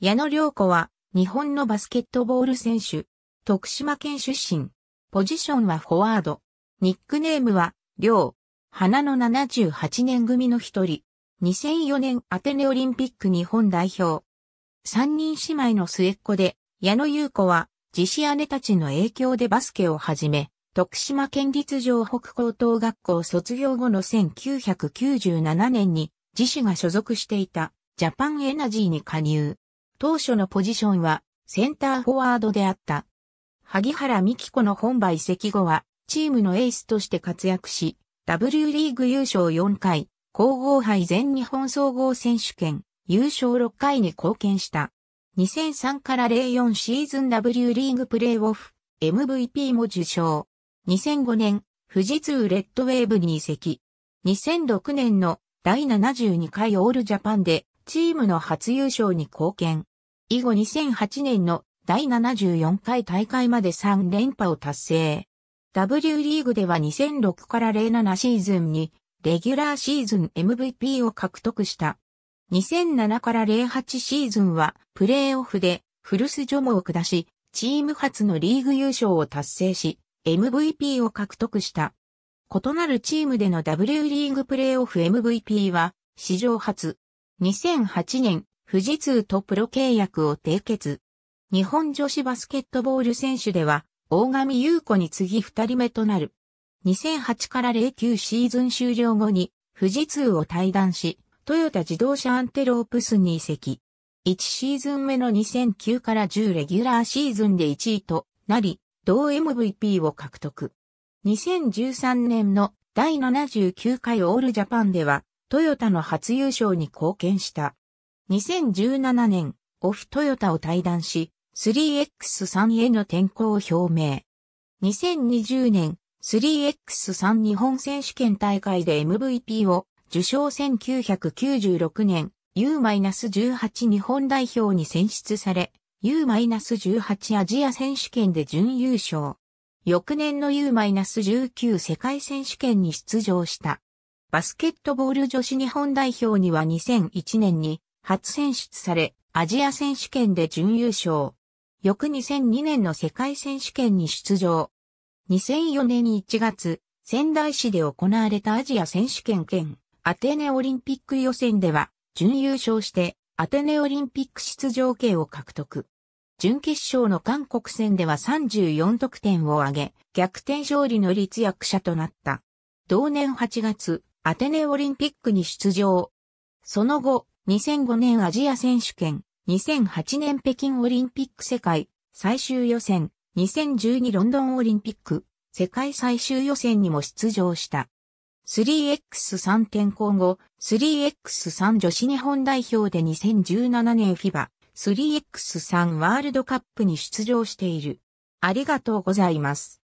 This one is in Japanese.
矢野良子は、日本のバスケットボール選手。徳島県出身。ポジションはフォワード。ニックネームは、良。花の78年組の一人。2004年アテネオリンピック日本代表。三人姉妹の末っ子で、矢野優子は、自死姉たちの影響でバスケを始め、徳島県立上北高等学校卒業後の1997年に、自死が所属していたジャパンエナジーに加入。当初のポジションはセンターフォワードであった。萩原美希子の本場移籍後は、チームのエースとして活躍し、W リーグ優勝4回、皇后杯全日本総合選手権、優勝6回に貢献した。2003から04シーズン W リーグプレーオフ、MVP も受賞。2005年、富士通レッドウェーブに移籍。2006年の第72回オールジャパンでチームの初優勝に貢献。以後2008年の第74回大会まで3連覇を達成。W リーグでは2006から07シーズンにレギュラーシーズン MVP を獲得した。2007から08シーズンはプレーオフでフルスジョモを下し、チーム初のリーグ優勝を達成し、MVP を獲得した。異なるチームでの W リーグプレーオフ MVP は史上初。2008年富士通とプロ契約を締結。日本女子バスケットボール選手では、大上優子に次二人目となる。2008から09シーズン終了後に、富士通を退団し、トヨタ自動車アンテロープスに移籍。1シーズン目の2009から10レギュラーシーズンで1位となり、同 MVP を獲得。2013年の第79回オールジャパンでは、トヨタの初優勝に貢献した。2017年、オフトヨタを退団し、3X3 への転向を表明。2020年、3X3 日本選手権大会で MVP を受賞1996年 U-18 日本代表に選出され U-18 アジア選手権で準優勝。翌年の U-19 世界選手権に出場した。バスケットボール女子日本代表には2001年に初選出され、アジア選手権で準優勝。翌2002年の世界選手権に出場。2004年1月、仙台市で行われたアジア選手権兼アテネオリンピック予選では準優勝してアテネオリンピック出場権を獲得。準決勝の韓国戦では34得点を挙げ、逆転勝利の立役者となった。同年8月、アテネオリンピックに出場。その後、2005年アジア選手権、2008年北京オリンピック世界最終予選、2012ロンドンオリンピック世界最終予選にも出場した。3x3 転校後、3x3 女子日本代表で2017年 FIBA 3x3 ワールドカップに出場している。ありがとうございます。